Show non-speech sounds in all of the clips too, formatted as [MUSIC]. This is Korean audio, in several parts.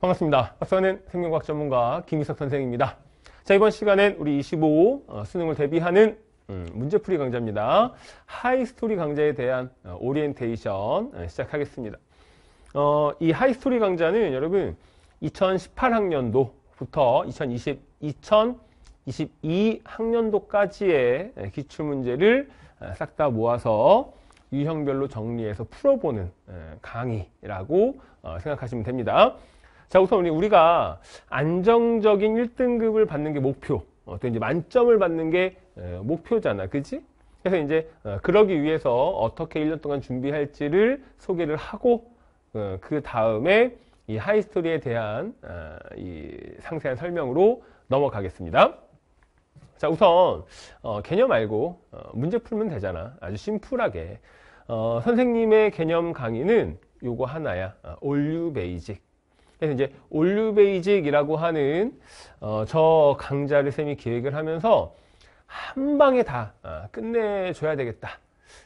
반갑습니다. 박사는 생명과학 전문가 김희석 선생입니다. 자, 이번 시간엔 우리 25 어, 수능을 대비하는 음, 문제풀이 강좌입니다. 하이스토리 강좌에 대한 어, 오리엔테이션 어, 시작하겠습니다. 어, 이 하이스토리 강좌는 여러분 2018학년도부터 2020, 2022학년도까지의 기출문제를 싹 다 모아서 유형별로 정리해서 풀어보는 강의라고 생각하시면 됩니다. 자 우선 우리가 안정적인 1등급을 받는 게 목표 어, 또 이제 만점을 받는 게 어, 목표잖아 그지 그래서 이제 어, 그러기 위해서 어떻게 1년 동안 준비할지를 소개를 하고 그 다음에 이 하이스토리에 대한 이 상세한 설명으로 넘어가겠습니다 자 우선 개념 알고 문제 풀면 되잖아 아주 심플하게 선생님의 개념 강의는 요거 하나야 올류 베이직 그래서 이제 올류베이직이라고 하는 어, 저 강좌를 쌤이 기획을 하면서 한 방에 다 아, 끝내줘야 되겠다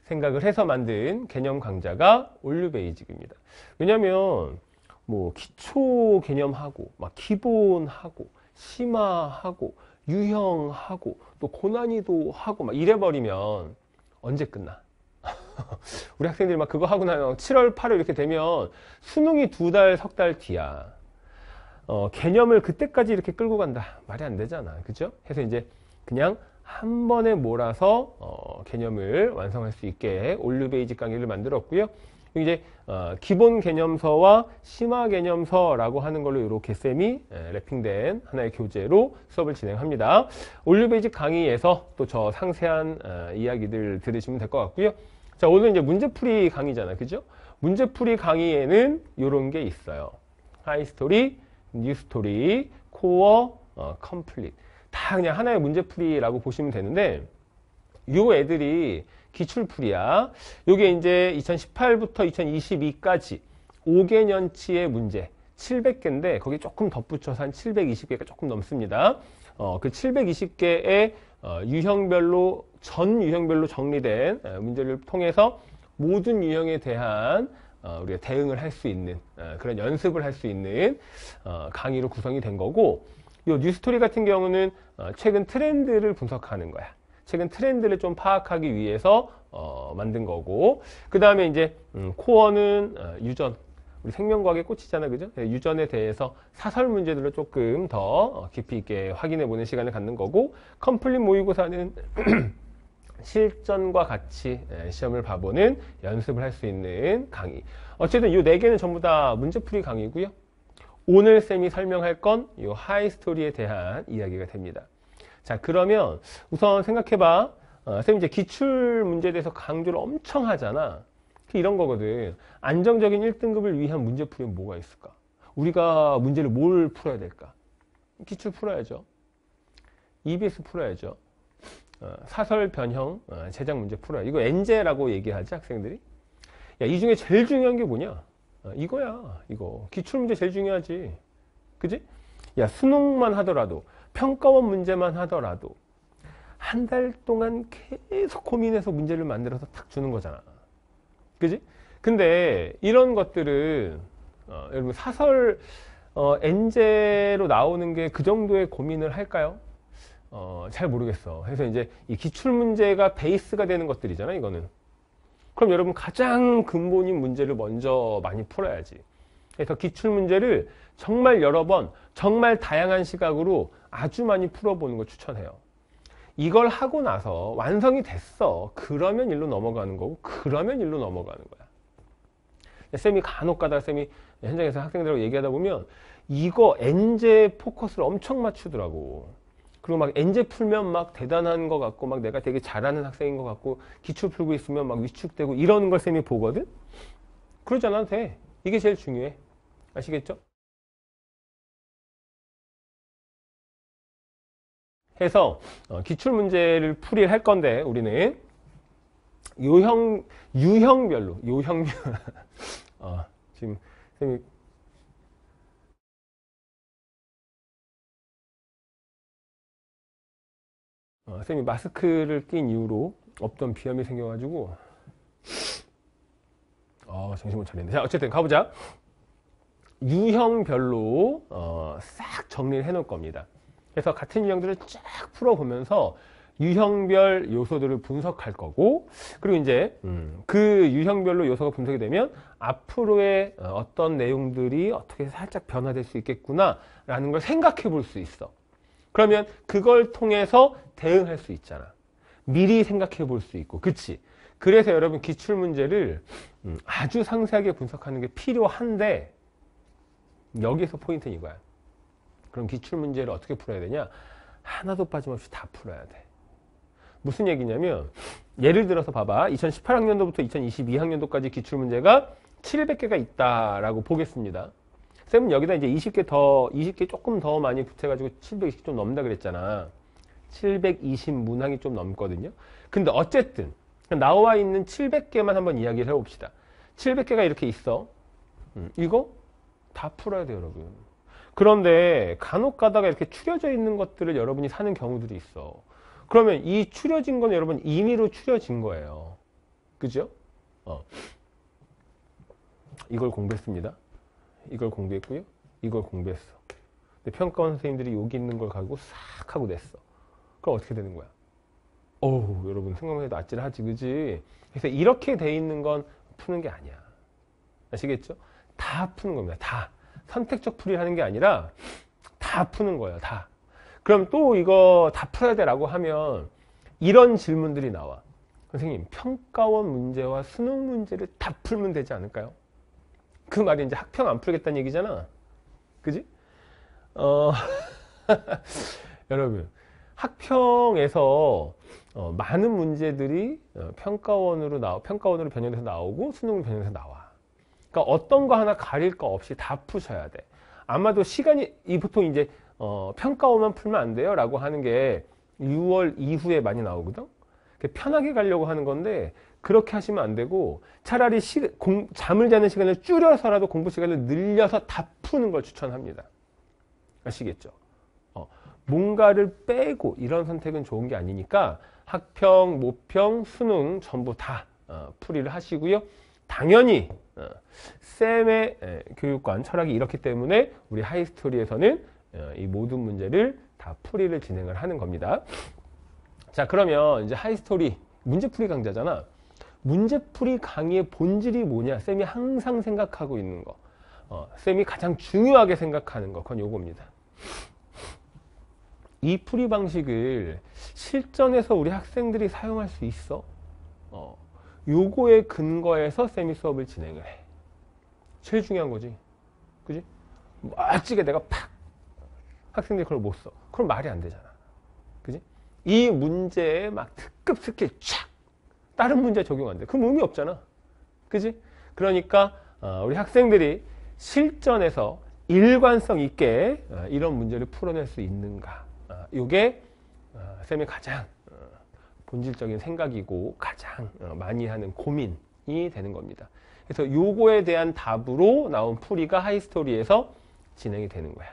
생각을 해서 만든 개념 강좌가 올류베이직입니다. 왜냐하면 뭐 기초 개념하고 막 기본하고 심화하고 유형하고 또 고난이도 하고 막 이래버리면 언제 끝나? [LAUGHS] 우리 학생들이 막 그거 하고 나면 7월 8월 이렇게 되면 수능이 두 달, 석 달 뒤야. 어, 개념을 그때까지 이렇게 끌고 간다. 말이 안 되잖아. 그죠? 해서 이제 그냥 한 번에 몰아서 어, 개념을 완성할 수 있게 올류 베이직 강의를 만들었고요. 이제 어, 기본 개념서와 심화 개념서라고 하는 걸로 이렇게 쌤이 예, 랩핑된 하나의 교재로 수업을 진행합니다. 올류 베이직 강의에서 또 저 상세한 어, 이야기들 들으시면 될 것 같고요. 자, 오늘 이제 문제풀이 강의잖아요. 그죠? 문제풀이 강의에는 이런 게 있어요. 하이스토리, 뉴스토리, 코어, 어, 컴플릿. 다 그냥 하나의 문제풀이라고 보시면 되는데 요 애들이 기출풀이야. 요게 이제 2018부터 2022까지 5개년치의 문제 700개인데 거기 조금 덧붙여서 한 720개가 조금 넘습니다. 어, 그 720개의 어, 유형별로 전 유형별로 정리된 어, 문제를 통해서 모든 유형에 대한 어, 우리가 대응을 할 수 있는 그런 연습을 할 수 있는 강의로 구성이 된 거고 이 뉴스토리 같은 경우는 최근 트렌드를 분석하는 거야. 최근 트렌드를 좀 파악하기 위해서 만든 거고 그 다음에 이제 음, 코어는 유전 우리 생명과학에 꽂히잖아 그죠? 예, 유전에 대해서 사설 문제들을 조금 더 어, 깊이 있게 확인해 보는 시간을 갖는 거고 컴플릿 모의고사는 [CLEARS THROAT] 실전과 같이 예, 시험을 봐보는 연습을 할 수 있는 강의 어쨌든 이 네 개는 전부 다 문제풀이 강의고요 오늘 쌤이 설명할 건 이 하이스토리에 대한 이야기가 됩니다 자 그러면 우선 생각해봐 어, 쌤 이제 기출 문제에 대해서 강조를 엄청 하잖아 이런 거거든. 안정적인 1등급을 위한 문제 풀이 뭐가 있을까? 우리가 문제를 뭘 풀어야 될까? 기출 풀어야죠. EBS 풀어야죠. 어, 사설 변형 어, 제작 문제 풀어야 이거 엔제라고 얘기하지 학생들이 야, 이 중에 제일 중요한 게 뭐냐 어, 이거야 이거 기출 문제 제일 중요하지 그지 야 수능만 하더라도 평가원 문제만 하더라도 한 달 동안 계속 고민해서 문제를 만들어서 탁 주는 거잖아 그지? 근데 이런 것들은 어, 여러분 사설 어, 엔제로 나오는 게 그 정도의 고민을 할까요? 어, 잘 모르겠어. 그래서 이제 이 기출 문제가 베이스가 되는 것들이잖아, 이거는. 그럼 여러분 가장 근본인 문제를 먼저 많이 풀어야지. 그래서 기출 문제를 정말 여러 번, 정말 다양한 시각으로 아주 많이 풀어보는 걸 추천해요. 이걸 하고 나서 완성이 됐어. 그러면 일로 넘어가는 거고 그러면 일로 넘어가는 거야. 쌤이 간혹 가다 쌤이 현장에서 학생들하고 얘기하다 보면 이거 엔제 포커스를 엄청 맞추더라고. 그리고 막 엔제 풀면 막 대단한 것 같고 막 내가 되게 잘하는 학생인 것 같고 기출 풀고 있으면 막 위축되고 이런 걸 쌤이 보거든? 그러지 않아도 돼. 이게 제일 중요해. 아시겠죠? 해서 어, 기출문제를 풀이를 할 건데 우리는 요형, 유형별로 요형 [LAUGHS] 어, 지금 선생님 어, 선 쌤이 마스크를 낀 이후로 없던 비염이 생겨가지고 어, 아, 정신 못차리데자 어쨌든 가보자 유형별로 어, 싹 정리를 해 놓을 겁니다 그래서 같은 유형들을 쫙 풀어보면서 유형별 요소들을 분석할 거고 그리고 이제 음. 그 유형별로 요소가 분석이 되면 앞으로의 어, 어떤 내용들이 어떻게 살짝 변화될 수 있겠구나 라는 걸 생각해 볼 수 있어 그러면 그걸 통해서 대응할 수 있잖아 미리 생각해 볼 수 있고 그치 그래서 여러분 기출문제를 음, 아주 상세하게 분석하는 게 필요한데 여기서 포인트는 이거야 그럼 기출 문제를 어떻게 풀어야 되냐? 하나도 빠짐없이 다 풀어야 돼. 무슨 얘기냐면 예를 들어서 봐봐. 2018학년도부터 2022학년도까지 기출 문제가 700개가 있다라고 보겠습니다. 쌤은 여기다 이제 20개 더, 20개 조금 더 많이 붙여가지고 720개 좀 넘는다 그랬잖아. 720 문항이 좀 넘거든요. 근데 어쨌든 나와 있는 700개만 한번 이야기를 해봅시다. 700개가 이렇게 있어. 음, 이거 다 풀어야 돼요, 여러분. 그런데 간혹 가다가 이렇게 추려져 있는 것들을 여러분이 사는 경우들이 있어. 그러면 이 추려진 건 여러분 임의로 추려진 거예요. 그죠? 어. 이걸 공부했습니다. 이걸 공부했고요. 이걸 공부했어. 근데 평가원 선생님들이 여기 있는 걸 가지고 싹 하고 냈어. 그럼 어떻게 되는 거야? 어우, 여러분 생각해도 아찔하지, 그지? 그래서 이렇게 돼 있는 건 푸는 게 아니야. 아시겠죠? 다 푸는 겁니다. 다. 선택적 풀이를 하는 게 아니라 다 푸는 거예요 다 그럼 또 이거 다 풀어야 돼 라고 하면 이런 질문들이 나와 선생님 평가원 문제와 수능 문제를 다 풀면 되지 않을까요? 그 말이 이제 학평 안 풀겠다는 얘기잖아 그지? 어 [LAUGHS] 여러분 학평에서 어, 많은 문제들이 어, 평가원으로 나 평가원으로 변형돼서 나오고 수능으로 변형돼서 나와 그러니까 어떤 거 하나 가릴 거 없이 다 푸셔야 돼. 아마도 시간이 이 보통 이제 어, 평가오만 풀면 안 돼요 라고 하는 게 6월 이후에 많이 나오거든 편하게 가려고 하는 건데 그렇게 하시면 안 되고 차라리 시, 공, 잠을 자는 시간을 줄여서라도 공부 시간을 늘려서 다 푸는 걸 추천합니다 아시겠죠 어, 뭔가를 빼고 이런 선택은 좋은 게 아니니까 학평, 모평, 수능 전부 다 어, 풀이를 하시고요 당연히 어, 쌤의 교육관 철학이 이렇기 때문에 우리 하이스토리에서는 어, 이 모든 문제를 다 풀이를 진행을 하는 겁니다. 자 그러면 이제 하이스토리 문제풀이 강좌잖아. 문제풀이 강의의 본질이 뭐냐 쌤이 항상 생각하고 있는 거 어, 쌤이 가장 중요하게 생각하는 거 그건 요겁니다 이 풀이 방식을 실전에서 우리 학생들이 사용할 수 있어 어, 요거에 근거해서 세미 수업을 진행을 해. 제일 중요한 거지. 그지? 멋지게 내가 팍! 학생들이 그걸 못 써. 그럼 말이 안 되잖아. 그지? 이 문제에 막 특급 스킬 촥! 다른 문제 적용 안 돼. 그럼 의미 없잖아. 그지? 그러니까, 어, 우리 학생들이 실전에서 일관성 있게 어, 이런 문제를 풀어낼 수 있는가. 이게 어, 쌤이 가장 본질적인 생각이고 가장 어, 많이 하는 고민이 되는 겁니다. 그래서 요거에 대한 답으로 나온 풀이가 하이스토리에서 진행이 되는 거야.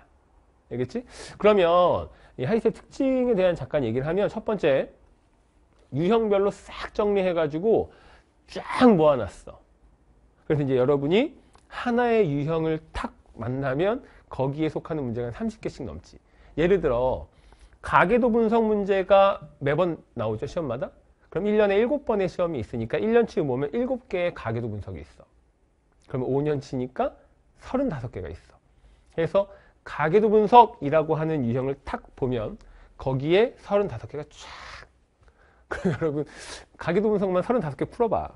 알겠지? 그러면 이 하이스의 특징에 대한 잠깐 얘기를 하면 첫 번째 유형별로 싹 정리해가지고 쫙 모아놨어. 그래서 이제 여러분이 하나의 유형을 탁 만나면 거기에 속하는 문제가 30개씩 넘지. 예를 들어 가계도 분석 문제가 매번 나오죠 시험마다 그럼 1년에 7번의 시험이 있으니까 1년치 보면 7개의 가계도 분석이 있어 그러면 5년치니까 35개가 있어 그래서 가계도 분석이라고 하는 유형을 탁 보면 거기에 35개가 쫙 [LAUGHS] 그럼 여러분 가계도 분석만 35개 풀어봐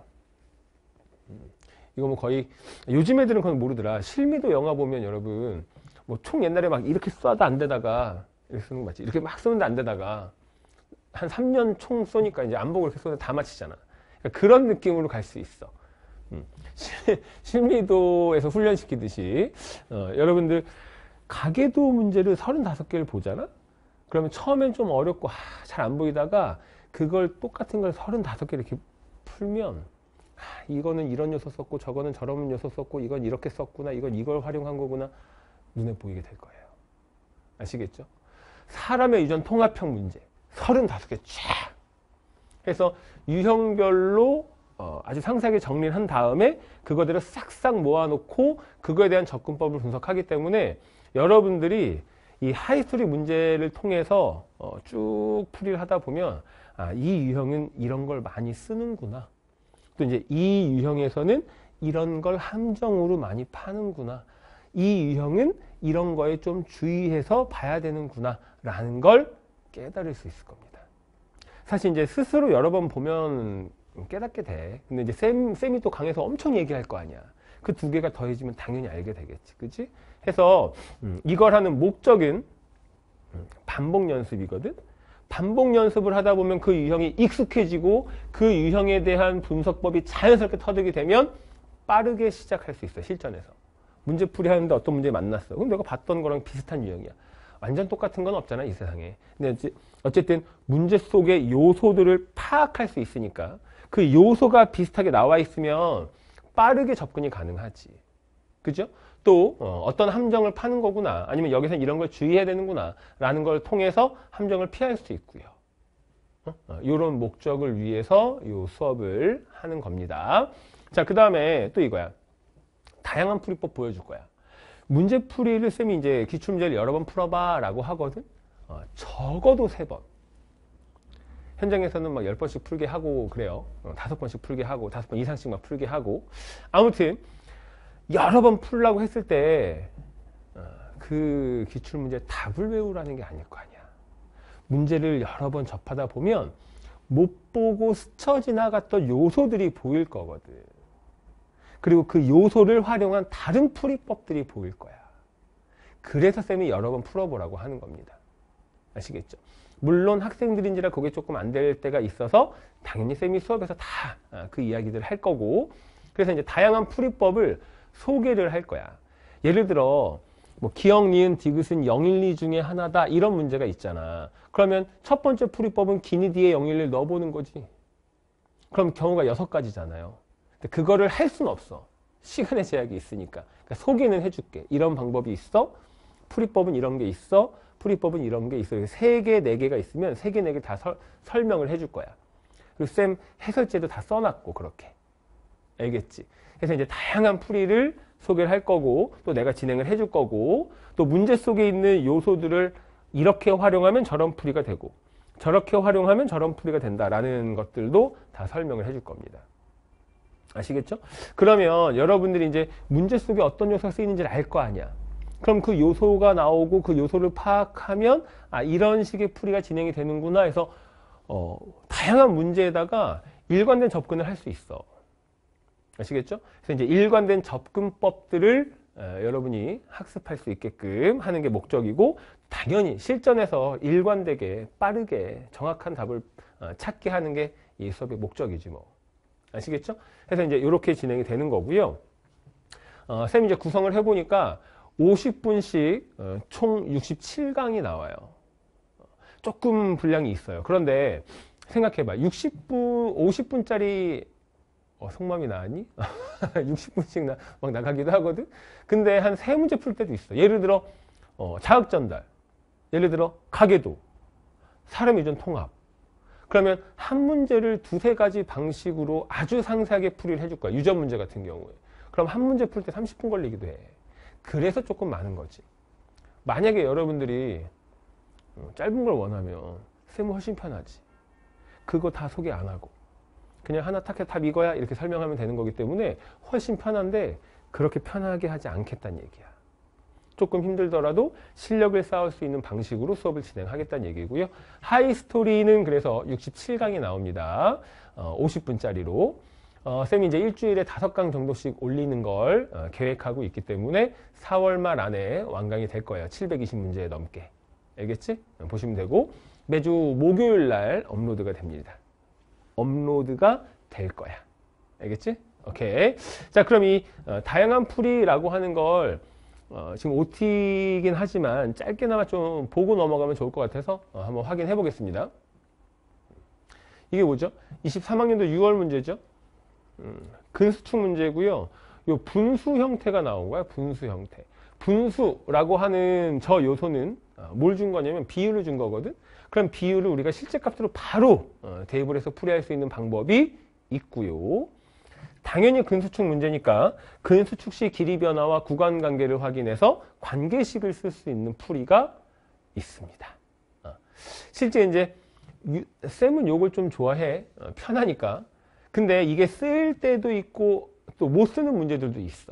음, 이거 뭐 거의 요즘 애들은 그건 모르더라 실미도 영화 보면 여러분 뭐 총 옛날에 막 이렇게 쏴도 안 되다가 이렇게 쓰는 거 맞지? 이렇게 막 쓰는데 안 되다가 한 3년 총 쏘니까 이제 안보고 이렇게 쏘는데 다 맞히잖아. 그러니까 그런 느낌으로 갈 수 있어. 음. 실미도에서 훈련시키듯이 어, 여러분들 가계도 문제를 35개를 보잖아? 그러면 처음엔 좀 어렵고 아, 잘안 보이다가 그걸 똑같은 걸 35개 이렇게 풀면 아, 이거는 이런 요소 썼고 저거는 저런 요소 썼고 이건 이렇게 썼구나 이건 이걸 활용한 거구나 눈에 보이게 될 거예요. 아시겠죠? 사람의 유전 통합형 문제 35개 쫙 해서 유형별로 어, 아주 상세하게 정리를 한 다음에 그거들을 싹싹 모아놓고 그거에 대한 접근법을 분석하기 때문에 여러분들이 이 하이스토리 문제를 통해서 어, 쭉 풀이를 하다 보면 아, 이 유형은 이런 걸 많이 쓰는구나 또 이제 이 유형에서는 이런 걸 함정으로 많이 파는구나 이 유형은 이런 거에 좀 주의해서 봐야 되는구나 라는 걸 깨달을 수 있을 겁니다. 사실 이제 스스로 여러 번 보면 깨닫게 돼. 근데 이제 쌤, 쌤이 또 강해서 엄청 얘기할 거 아니야. 그 두 개가 더해지면 당연히 알게 되겠지. 그치? 해서 음, 이걸 하는 목적은 음, 반복 연습이거든. 반복 연습을 하다 보면 그 유형이 익숙해지고 그 유형에 대한 분석법이 자연스럽게 터득이 되면 빠르게 시작할 수 있어 실전에서 문제풀이 하는데 어떤 문제 만났어. 그럼 내가 봤던 거랑 비슷한 유형이야. 완전 똑같은 건 없잖아, 이 세상에. 근데 어쨌든 문제 속의 요소들을 파악할 수 있으니까 그 요소가 비슷하게 나와 있으면 빠르게 접근이 가능하지. 그죠? 또 어, 떤 함정을 파는 거구나 아니면 여기서 이런 걸 주의해야 되는구나 라는 걸 통해서 함정을 피할 수 있고요 이런 어? 어, 목적을 위해서 이 수업을 하는 겁니다 자그 다음에 또 이거야 다양한 풀이법 보여줄 거야. 문제풀이를 쌤이 이제 기출문제를 여러 번 풀어봐 라고 하거든. 어, 적어도 세 번. 현장에서는 막1번씩 풀게 하고 그래요. 어, 다섯 어, 번씩 풀게 하고 다섯 번 이상씩 막 풀게 하고 아무튼 여러 번 풀라고 했을 때그 어, 기출문제 답을 외우라는 게 아닐 거 아니야. 문제를 여러 번 접하다 보면 못 보고 스쳐 지나갔던 요소들이 보일 거거든. 그리고 그 요소를 활용한 다른 풀이법들이 보일 거야. 그래서 쌤이 여러 번 풀어보라고 하는 겁니다. 아시겠죠? 물론 학생들인지라 그게 조금 안 될 때가 있어서 당연히 쌤이 수업에서 다그 아, 이야기들을 할 거고 그래서 이제 다양한 풀이법을 소개를 할 거야. 예를 들어 뭐 기억, 니은, 디귿은 012 중에 하나다 이런 문제가 있잖아. 그러면 첫 번째 풀이법은 기니 디에011 넣어보는 거지. 그럼 경우가 여섯 가지잖아요. 그러니까 그거를 할 수는 없어. 시간의 제약이 있으니까. 그러니까 소개는 해줄게. 이런 방법이 있어. 풀이법은 이런 게 있어. 풀이법은 이런 게 있어. 세 개, 네 개가 있으면 세 개, 네 개 다 설명을 해줄 거야. 그리고 쌤 해설제도 다 써놨고 그렇게. 알겠지? 그래서 이제 다양한 풀이를 소개를 할 거고 또 내가 진행을 해줄 거고 또 문제 속에 있는 요소들을 이렇게 활용하면 저런 풀이가 되고 저렇게 활용하면 저런 풀이가 된다라는 것들도 다 설명을 해줄 겁니다. 아시겠죠? 그러면 여러분들이 이제 문제 속에 어떤 요소가 쓰이는지를 알 거 아니야. 그럼 그 요소가 나오고 그 요소를 파악하면 아 이런 식의 풀이가 진행이 되는구나 해서 어, 다양한 문제에다가 일관된 접근을 할 수 있어. 아시겠죠? 그래서 이제 일관된 접근법들을 어, 여러분이 학습할 수 있게끔 하는 게 목적이고 당연히 실전에서 일관되게 빠르게 정확한 답을 어, 찾게 하는 게 이 수업의 목적이지 뭐. 아시겠죠? 해서 이제 이렇게 진행이 되는 거고요. 어, 쌤 이제 구성을 해보니까 50분씩 어, 총 67강이 나와요. 조금 분량이 있어요. 그런데 생각해봐. 60분, 50분짜리 어, 속마음이 나니? 60분씩 [LAUGHS] 나, 막 나가기도 하거든? 근데 한 세 문제 풀 때도 있어. 예를 들어, 어, 자극전달. 예를 들어, 가계도. 사람 이전 통합. 그러면 한 문제를 두세 가지 방식으로 아주 상세하게 풀이를 해줄 거야. 유전 문제 같은 경우에. 그럼 한 문제 풀 때 30분 걸리기도 해. 그래서 조금 많은 거지. 만약에 여러분들이 어, 짧은 걸 원하면 쌤은 훨씬 편하지. 그거 다 소개 안 하고 그냥 하나 탁해 답 이거야 이렇게 설명하면 되는 거기 때문에 훨씬 편한데 그렇게 편하게 하지 않겠다는 얘기야. 조금 힘들더라도 실력을 쌓을 수 있는 방식으로 수업을 진행하겠다는 얘기고요. 하이스토리는 그래서 67강이 나옵니다. 어, 50분짜리로. 어, 쌤이 이제 일주일에 다섯 강 정도씩 올리는 걸 어, 계획하고 있기 때문에 4월 말 안에 완강이 될 거예요. 720문제 넘게. 알겠지? 어, 보시면 되고 매주 목요일 날 업로드가 됩니다. 업로드가 될 거야. 알겠지? 오케이. 자, 그럼 이 어, 다양한 풀이라고 하는 걸 어, 지금 OT이긴 하지만 짧게나마 좀 보고 넘어가면 좋을 것 같아서 어, 한번 확인해 보겠습니다. 이게 뭐죠? 23학년도 6월 문제죠. 음, 근수축 문제고요. 요 분수 형태가 나온 거야. 분수 형태. 분수라고 하는 저 요소는 어, 뭘준 거냐면 비율을 준 거거든. 그럼 비율을 우리가 실제값으로 바로 어, 대입을 해서 풀이할 수 있는 방법이 있고요. 당연히 근수축 문제니까 근수축 시 길이 변화와 구간 관계를 확인해서 관계식을 쓸 수 있는 풀이가 있습니다. 어. 실제 이제 쌤은 요걸 좀 좋아해 어, 편하니까 근데 이게 쓸 때도 있고 또 못 쓰는 문제들도 있어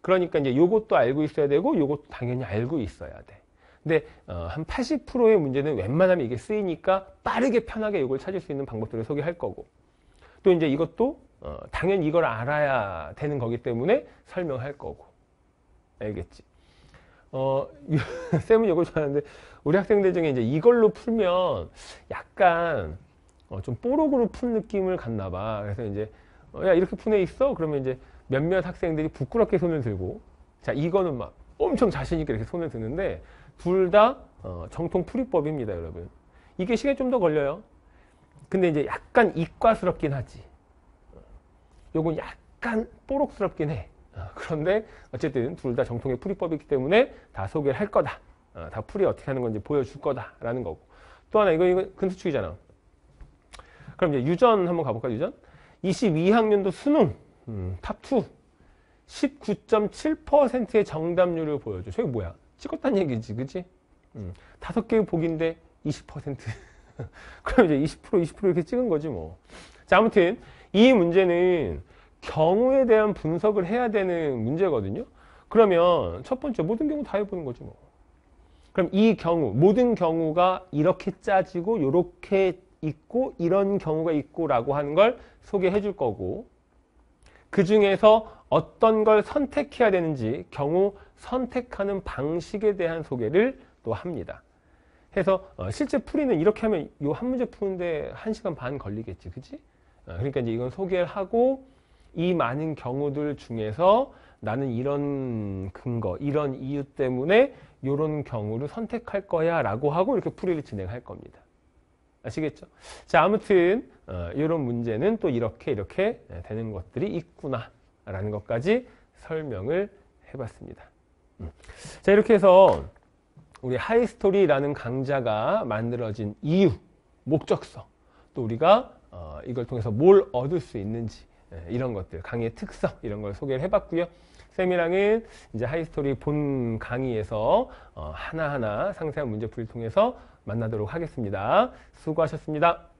그러니까 이제 요것도 알고 있어야 되고 요것도 당연히 알고 있어야 돼 근데 어, 한 80%의 문제는 웬만하면 이게 쓰이니까 빠르게 편하게 요걸 찾을 수 있는 방법들을 소개할 거고 또 이제 이것도 어, 당연히 이걸 알아야 되는 거기 때문에 설명할 거고 알겠지 어, [LAUGHS] 쌤은 이걸 좋아하는데 우리 학생들 중에 이제 이걸로 풀면 약간 어, 좀 뽀록으로 푼 느낌을 갖나 봐 그래서 이제 어, 야 이렇게 푼애 있어? 그러면 이제 몇몇 학생들이 부끄럽게 손을 들고 자 이거는 막 엄청 자신있게 이렇게 손을 드는데 둘다 어, 정통 풀이법입니다 여러분 이게 시간이 좀 더 걸려요 근데 이제 약간 이과스럽긴 하지 요건 약간 뽀록스럽긴 해. 어, 그런데 어쨌든 둘 다 정통의 풀이법이기 때문에 다 소개를 할 거다. 어, 다 풀이 어떻게 하는 건지 보여줄 거다라는 거고. 또 하나 이거 이거 근수축이잖아. 그럼 이제 유전 한번 가볼까 유전? 22학년도 수능 음, 탑2 19.7%의 정답률을 보여줘. 저게 뭐야? 찍었다는 얘기지, 그치? 음, 다섯 음, 개의 복인데 20%. [LAUGHS] 그럼 이제 20% 20% 이렇게 찍은 거지 뭐. 자 아무튼 이 문제는 경우에 대한 분석을 해야 되는 문제거든요. 그러면 첫 번째 모든 경우 다 해보는 거지 뭐. 그럼 이 경우 모든 경우가 이렇게 짜지고 이렇게 있고 이런 경우가 있고 라고 하는 걸 소개해 줄 거고 그 중에서 어떤 걸 선택해야 되는지 경우 선택하는 방식에 대한 소개를 또 합니다. 해서 어, 실제 풀이는 이렇게 하면 이 한 문제 푸는데 1시간 반 걸리겠지 그치? 아, 그러니까 이제 이건 소개를 하고 이 많은 경우들 중에서 나는 이런 근거, 이런 이유 때문에 이런 경우를 선택할 거야 라고 하고 이렇게 풀이를 진행할 겁니다. 아시겠죠? 자, 아무튼 이런 어, 문제는 또 이렇게 이렇게 예, 되는 것들이 있구나 라는 것까지 설명을 해봤습니다. 음. 자, 이렇게 해서 우리 하이스토리라는 강좌가 만들어진 이유, 목적성, 또 우리가 어, 이걸 통해서 뭘 얻을 수 있는지 예, 이런 것들 강의의 특성 이런 걸 소개를 해봤고요. 세미랑은 이제 하이스토리 본 강의에서 어, 하나하나 상세한 문제풀이 통해서 만나도록 하겠습니다. 수고하셨습니다.